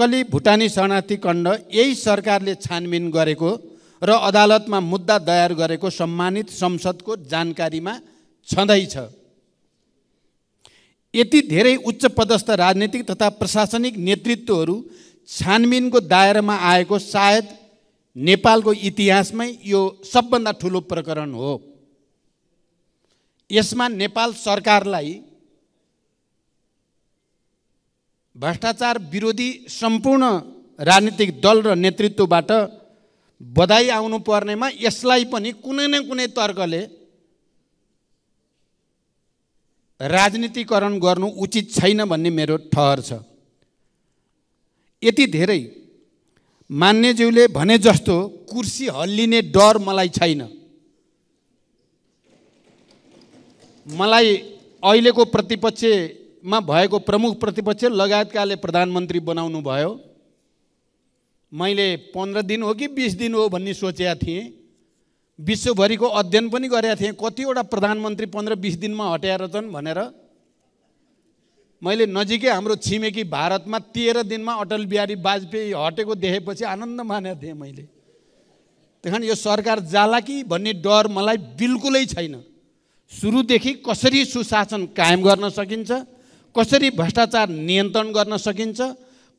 कली भुटानी शरणार्थी खण्ड यही सरकारले छानबिन गरेको र अदालतमा मुद्दा दायर गरेको सम्मानित संसदको जानकारीमा छँदैछ यति धेरै उच्च पदस्थ राजनीतिक तथा प्रशासनिक नेतृत्वहरू छानबिनको दायरामा आएको सायद नेपालको इतिहासमै यो सबभन्दा ठुलो प्रकरण हो यसमा नेपाल सरकारलाई भ्रष्टाचार विरोधी सम्पूर्ण राजनीतिक दल र नेतृत्वबाट बधाई आउनु पर्नेमा यसलाई पनि कुनै न कुनै तर्कले राजनीतिकरण गर्नु उचित छैन भन्ने मेरो ठहर छ यति धेरै मान्यज्यूले भने जस्तो कुर्सी हल्लिने डर मलाई छैन मलाई अहिलेको प्रतिपक्ष मा भएको प्रमुख प्रतिपक्ष लगायतकाले प्रधानमन्त्री बनाउनु भयो मैले पन्ध्र दिन हो कि बिस दिन हो भन्ने सोचेका थिएँ विश्वभरिको अध्ययन पनि गरेका थिएँ कतिवटा प्रधानमन्त्री पन्ध्र बिस दिनमा हटाएर छन् भनेर मैले नजिकै हाम्रो छिमेकी भारतमा तेह्र दिनमा अटल बिहारी वाजपेयी हटेको देखेपछि आनन्द मानेको थिएँ मैले त्यहाँ यो सरकार जाला कि भन्ने डर मलाई बिल्कुलै छैन सुरुदेखि कसरी सुशासन कायम गर्न सकिन्छ कसरी भ्रष्टाचार नियन्त्रण गर्न सकिन्छ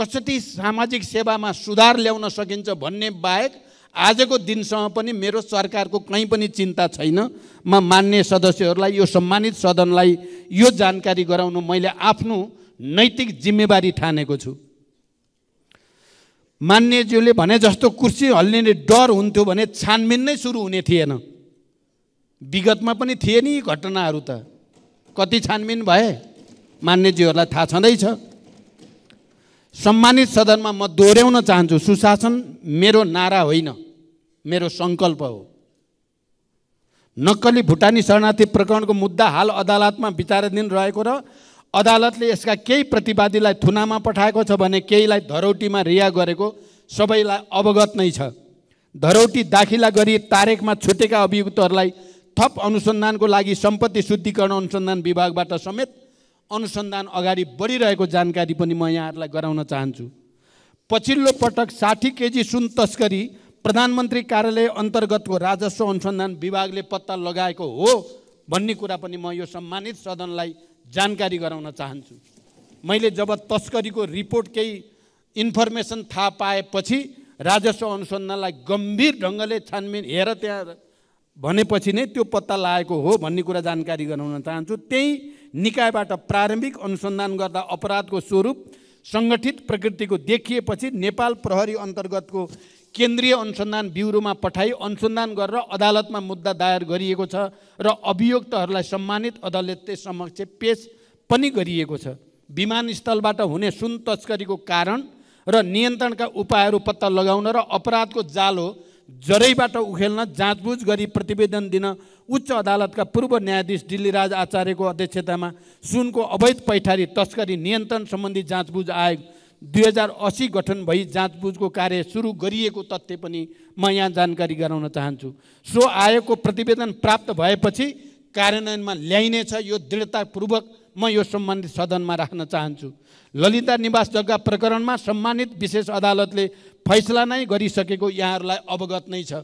कसरी सामाजिक सेवामा सुधार ल्याउन सकिन्छ भन्ने बाहेक आजको दिनसम्म पनि मेरो सरकारको कहीँ पनि चिन्ता छैन म मान्य सदस्यहरूलाई यो सम्मानित सदनलाई यो जानकारी गराउनु मैले आफ्नो नैतिक जिम्मेवारी ठानेको छु मान्यज्यूले भने जस्तो कुर्सी हल्लिने डर हुन्थ्यो भने छानबिन नै सुरु हुने थिएन विगतमा पनि थिए नि घटनाहरू त कति छानबिन भए मान्यजीहरूलाई थाहा छँदैछ सम्मानित सदनमा म दोहोऱ्याउन चाहन्छु सुशासन मेरो नारा होइन मेरो सङ्कल्प हो नक्कली भुटानी शरणार्थी प्रकरणको मुद्दा हाल अदालतमा विचाराधीन रहेको र अदालतले यसका केही प्रतिवादीलाई थुनामा पठाएको छ भने केहीलाई धरौटीमा रिहा गरेको सबैलाई अवगत नै छ धरौटी दाखिला गरी तारेकमा छुटेका अभियुक्तहरूलाई थप अनुसन्धानको लागि सम्पत्ति शुद्धिकरण अनुसन्धान विभागबाट समेत अनुसन्धान अगाडि बढिरहेको जानकारी पनि म यहाँहरूलाई गराउन चाहन्छु पछिल्लो पटक साठी केजी सुन तस्करी प्रधानमन्त्री कार्यालय अन्तर्गतको राजस्व अनुसन्धान विभागले पत्ता लगाएको हो भन्ने कुरा पनि म यो सम्मानित सदनलाई जानकारी गराउन चाहन्छु मैले जब तस्करीको रिपोर्ट केही इन्फर्मेसन थाहा पाएपछि राजस्व अनुसन्धानलाई गम्भीर ढङ्गले छानबिन हेर त्यहाँ भनेपछि नै त्यो पत्ता लगाएको हो भन्ने कुरा जानकारी गराउन चाहन्छु त्यही निकायबाट प्रारम्भिक अनुसन्धान गर्दा अपराधको स्वरूप सङ्गठित प्रकृतिको देखिएपछि नेपाल प्रहरी अन्तर्गतको केन्द्रीय अनुसन्धान ब्युरोमा पठाई अनुसन्धान गरेर अदालतमा मुद्दा दायर गरिएको छ र अभियुक्तहरूलाई सम्मानित अदालतले समक्ष पेस पनि गरिएको छ विमानस्थलबाट हुने सुन तस्करीको कारण र नियन्त्रणका उपायहरू पत्ता लगाउन र अपराधको जालो जरैबाट उखेल्न जाँचबुझ गरी प्रतिवेदन दिन उच्च अदालतका पूर्व न्यायाधीश दिल्लीराज आचार्यको अध्यक्षतामा सुनको अवैध पैठारी तस्करी नियन्त्रण सम्बन्धी जाँचबुझ आयोग दुई हजार असी गठन भई जाँचबुझको कार्य सुरु गरिएको तथ्य पनि म यहाँ जानकारी गराउन चाहन्छु सो आयोगको प्रतिवेदन प्राप्त भएपछि कार्यान्वयनमा ल्याइनेछ यो दृढतापूर्वक म यो सम्बन्धित सदनमा राख्न चाहन्छु ललिता निवास जग्गा प्रकरणमा सम्मानित विशेष अदालतले फैसला नै गरिसकेको यहाँहरूलाई अवगत नै छ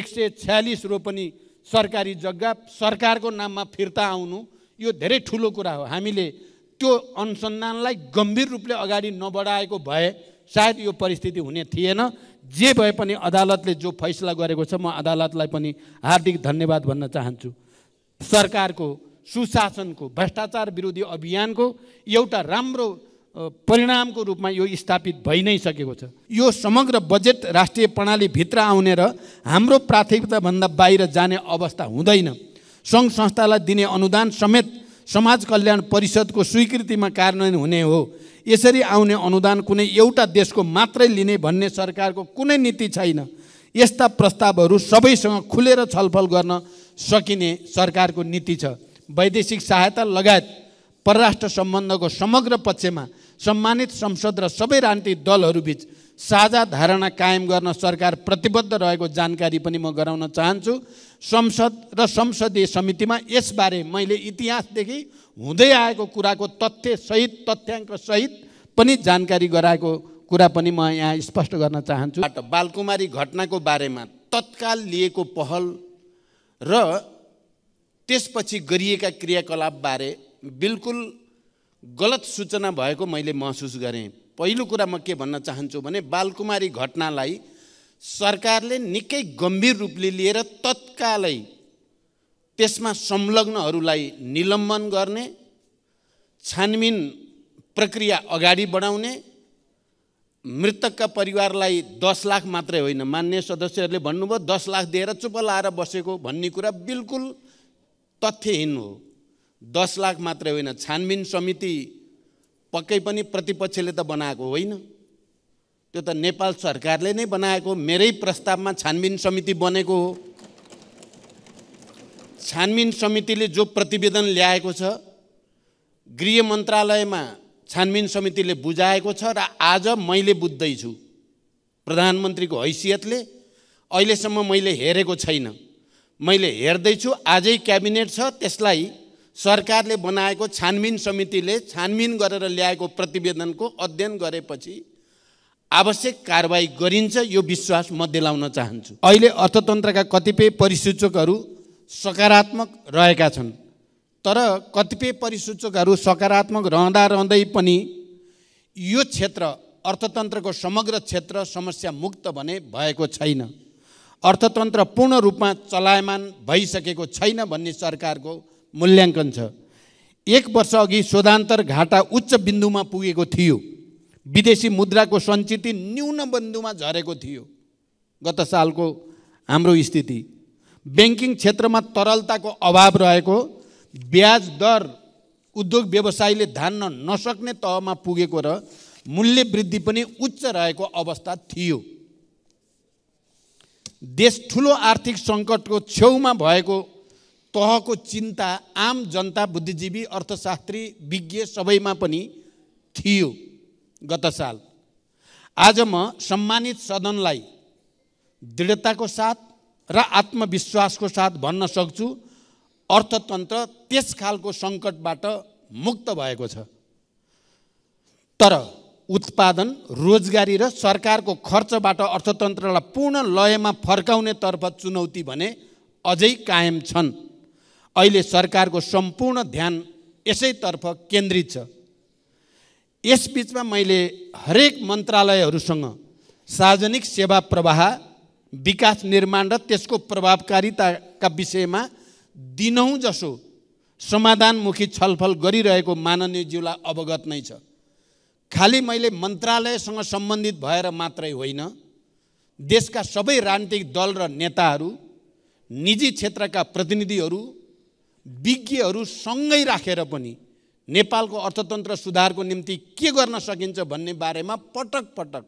एक सय छ्यालिस रोपनी सरकारी जग्गा सरकारको नाममा फिर्ता आउनु यो धेरै ठुलो कुरा हो हामीले त्यो अनुसन्धानलाई गम्भीर रूपले अगाडि नबढाएको भए सायद यो परिस्थिति हुने थिएन जे भए पनि अदालतले जो फैसला गरेको छ म अदालतलाई पनि हार्दिक धन्यवाद भन्न चाहन्छु सरकारको सुशासनको भ्रष्टाचार विरोधी अभियानको एउटा राम्रो परिणामको रूपमा यो स्थापित भइ नै सकेको छ यो समग्र बजेट राष्ट्रिय प्रणालीभित्र आउने र हाम्रो प्राथमिकताभन्दा बाहिर जाने अवस्था हुँदैन सङ्घ संस्थालाई दिने अनुदान समेत समाज कल्याण परिषदको स्वीकृतिमा कार्यान्वयन हुने हो यसरी आउने अनुदान कुनै एउटा देशको मात्रै लिने भन्ने सरकारको कुनै नीति छैन यस्ता प्रस्तावहरू सबैसँग खुलेर छलफल गर्न सकिने सरकारको नीति छ वैदेशिक सहायता लगायत परराष्ट्र सम्बन्धको समग्र पक्षमा सम्मानित संसद र सबै राजनीतिक दलहरूबिच साझा धारणा कायम गर्न सरकार प्रतिबद्ध रहेको जानकारी पनि म गराउन चाहन्छु संसद र संसदीय समितिमा यसबारे मैले इतिहासदेखि हुँदै आएको कुराको तथ्यसहित तथ्याङ्कसहित पनि जानकारी गराएको कुरा पनि म यहाँ स्पष्ट गर्न चाहन्छु बालकुमारी घटनाको बारेमा तत्काल लिएको पहल र त्यसपछि गरिएका क्रियाकलापबारे बिल्कुल गलत सूचना भएको मैले महसुस गरेँ पहिलो कुरा म के भन्न चाहन्छु भने बालकुमारी घटनालाई सरकारले निकै गम्भीर रूपले लिएर तत्कालै त्यसमा संलग्नहरूलाई निलम्बन गर्ने छानबिन प्रक्रिया अगाडि बढाउने मृतकका परिवारलाई दस लाख मात्रै होइन मान्य सदस्यहरूले भन्नुभयो दस लाख दिएर चुप लाएर बसेको भन्ने कुरा बिल्कुल तथ्यहीन हो दस लाख मात्रै होइन छानबिन समिति पक्कै पनि प्रतिपक्षले त बनाएको होइन त्यो त नेपाल सरकारले नै बनाएको मेरै प्रस्तावमा छानबिन समिति बनेको हो छानबिन समितिले जो प्रतिवेदन ल्याएको छ गृह मन्त्रालयमा छानबिन समितिले बुझाएको छ र आज मैले बुझ्दैछु प्रधानमन्त्रीको हैसियतले अहिलेसम्म मैले हेरेको छैन मैले हेर्दैछु आजै क्याबिनेट छ त्यसलाई सरकारले बनाएको छानबिन समितिले छानबिन गरेर ल्याएको प्रतिवेदनको अध्ययन गरेपछि आवश्यक कारवाही गरिन्छ यो विश्वास म दिलाउन चाहन्छु अहिले अर्थतन्त्रका कतिपय परिसूचकहरू सकारात्मक रहेका छन् तर कतिपय परिसूचकहरू सकारात्मक रहँदा रहँदै पनि यो क्षेत्र अर्थतन्त्रको समग्र क्षेत्र समस्या मुक्त भने भएको छैन अर्थतन्त्र पूर्ण रूपमा चलायमान भइसकेको छैन भन्ने सरकारको मूल्याङ्कन छ एक वर्ष अघि शोधान्तर घाटा उच्च बिन्दुमा पुगेको थियो विदेशी मुद्राको सञ्चिति न्यून बिन्दुमा झरेको थियो गत सालको हाम्रो स्थिति ब्याङ्किङ क्षेत्रमा तरलताको अभाव रहेको ब्याज दर उद्योग व्यवसायले धान्न नसक्ने तहमा पुगेको र मूल्य वृद्धि पनि उच्च रहेको अवस्था थियो देश ठुलो आर्थिक सङ्कटको छेउमा भएको तहको चिन्ता आम जनता बुद्धिजीवी अर्थशास्त्री विज्ञ सबैमा पनि थियो गत साल आज म सम्मानित सदनलाई दृढताको साथ र आत्मविश्वासको साथ भन्न सक्छु अर्थतन्त्र त्यस खालको सङ्कटबाट मुक्त भएको छ तर उत्पादन रोजगारी र सरकारको खर्चबाट अर्थतन्त्रलाई पूर्ण लयमा फर्काउनेतर्फ चुनौती भने अझै कायम छन् अहिले सरकारको सम्पूर्ण ध्यान यसैतर्फ केन्द्रित छ यसबिचमा मैले हरेक मन्त्रालयहरूसँग सार्वजनिक सेवा प्रवाह विकास निर्माण र त्यसको प्रभावकारिताका विषयमा दिनहुँ जसो समाधानमुखी छलफल गरिरहेको माननीयज्यूलाई अवगत नै छ खालि मैले मन्त्रालयसँग सम्बन्धित भएर मात्रै होइन देशका सबै राजनीतिक दल र नेताहरू निजी क्षेत्रका प्रतिनिधिहरू विज्ञहरू सँगै राखेर पनि नेपालको अर्थतन्त्र सुधारको निम्ति के गर्न सकिन्छ भन्ने बारेमा पटक पटक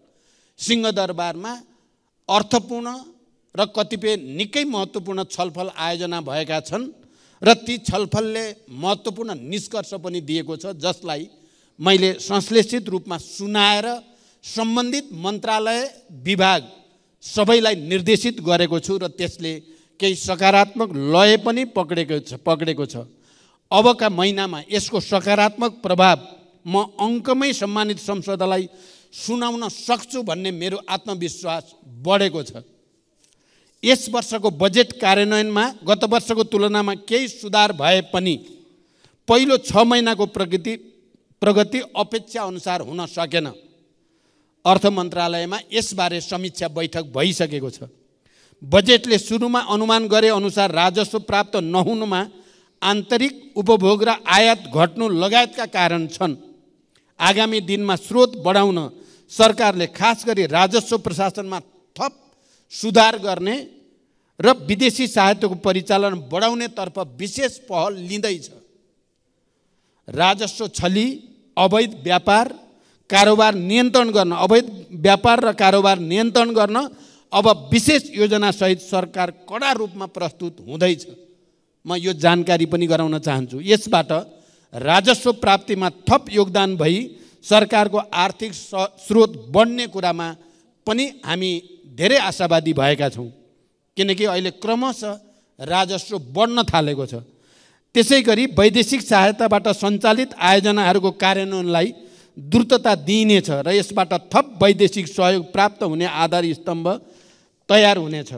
सिंहदरबारमा अर्थपूर्ण र कतिपय निकै महत्त्वपूर्ण छलफल आयोजना भएका छन् र ती छलफलले महत्त्वपूर्ण निष्कर्ष पनि दिएको छ जसलाई मैले संश्लेषित रूपमा सुनाएर सम्बन्धित मन्त्रालय विभाग सबैलाई निर्देशित गरेको छु र त्यसले केही सकारात्मक लय पनि पक्रेको छ पक्रेको छ अबका महिनामा यसको सकारात्मक प्रभाव म अङ्कमै सम्मानित संसदलाई सुनाउन सक्छु भन्ने मेरो आत्मविश्वास बढेको छ यस वर्षको बजेट कार्यान्वयनमा गत वर्षको तुलनामा केही सुधार भए पनि पहिलो छ महिनाको प्रगति प्रगति अपेक्षा अनुसार हुन सकेन अर्थ मन्त्रालयमा यसबारे समीक्षा बैठक भइसकेको छ बजेटले सुरुमा अनुमान गरे अनुसार राजस्व प्राप्त नहुनुमा आन्तरिक उपभोग र आयात घट्नु लगायतका कारण छन् आगामी दिनमा स्रोत बढाउन सरकारले खास गरी राजस्व प्रशासनमा थप सुधार गर्ने र विदेशी सहायताको परिचालन बढाउनेतर्फ विशेष पहल लिँदैछ राजस्व छली अवैध व्यापार कारोबार नियन्त्रण गर्न अवैध व्यापार र कारोबार नियन्त्रण गर्न अब विशेष योजनासहित सरकार कडा रूपमा प्रस्तुत हुँदैछ म यो जानकारी पनि गराउन चाहन्छु यसबाट राजस्व प्राप्तिमा थप योगदान भई सरकारको आर्थिक स्रोत बढ्ने कुरामा पनि हामी धेरै आशावादी भएका छौँ किनकि अहिले क्रमशः राजस्व बढ्न थालेको छ त्यसै गरी वैदेशिक सहायताबाट सञ्चालित आयोजनाहरूको कार्यान्वयनलाई द्रुतता दिइनेछ र यसबाट थप वैदेशिक सहयोग प्राप्त हुने आधार स्तम्भ तयार हुनेछ